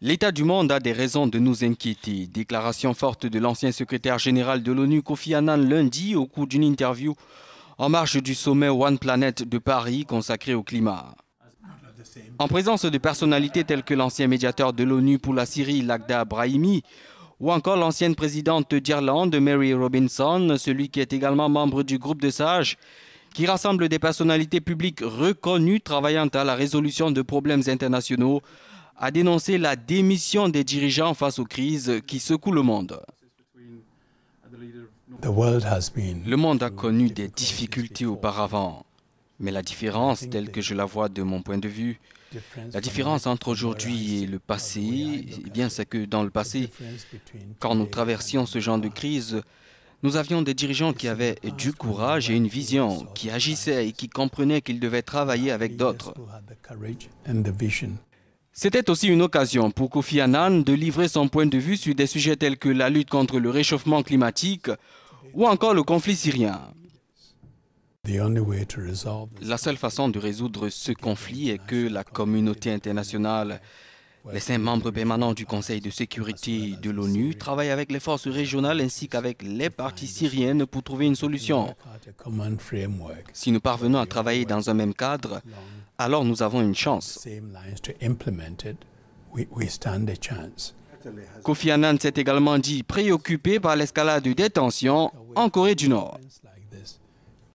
L'état du monde a des raisons de nous inquiéter. Déclaration forte de l'ancien secrétaire général de l'ONU Kofi Annan lundi au cours d'une interview en marge du sommet One Planet de Paris consacré au climat. En présence de personnalités telles que l'ancien médiateur de l'ONU pour la Syrie, Lagda Brahimi, ou encore l'ancienne présidente d'Irlande, Mary Robinson, celui qui est également membre du groupe de sages qui rassemble des personnalités publiques reconnues travaillant à la résolution de problèmes internationaux, a dénoncé la démission des dirigeants face aux crises qui secouent le monde. Le monde a connu des difficultés auparavant, mais la différence telle que je la vois de mon point de vue, la différence entre aujourd'hui et le passé, eh bien, c'est que dans le passé, quand nous traversions ce genre de crise, nous avions des dirigeants qui avaient du courage et une vision, qui agissaient et qui comprenaient qu'ils devaient travailler avec d'autres. C'était aussi une occasion pour Kofi Annan de livrer son point de vue sur des sujets tels que la lutte contre le réchauffement climatique ou encore le conflit syrien. La seule façon de résoudre ce conflit est que la communauté internationale les cinq membres permanents du Conseil de sécurité ah, de l'ONU travaillent avec les forces régionales ainsi qu'avec les parties syriennes pour trouver une solution. Si nous parvenons à travailler dans un même cadre, alors nous avons une chance. Kofi Annan s'est également dit préoccupé par l'escalade des tensions en Corée du Nord.